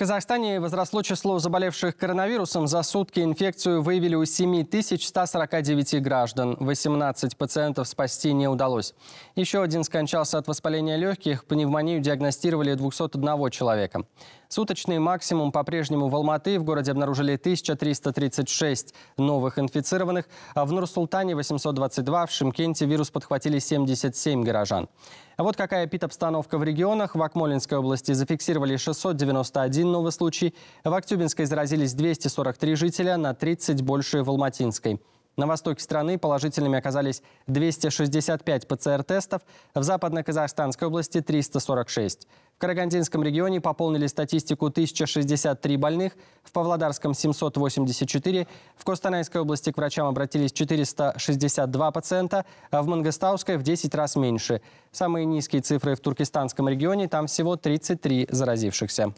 Казахстане возросло число заболевших коронавирусом. За сутки инфекцию выявили у 7149 граждан. 18 пациентов спасти не удалось. Еще один скончался от воспаления легких. Пневмонию диагностировали 201 человека. Суточный максимум по-прежнему в Алматы. В городе обнаружили 1336 новых инфицированных. А в Нур-Султане 822, в Шимкенте вирус подхватили 77 горожан. А вот какая пит-обстановка в регионах. В Акмолинской области зафиксировали 691 новый случай. В Актюбинской заразились 243 жителя, на 30 больше в Алматинской. На востоке страны положительными оказались 265 ПЦР-тестов, в западно-казахстанской области 346. В Карагандинском регионе пополнили статистику 1063 больных, в Павлодарском 784, в Костанайской области к врачам обратились 462 пациента, а в Мангостауской в 10 раз меньше. Самые низкие цифры в Туркестанском регионе, там всего 33 заразившихся.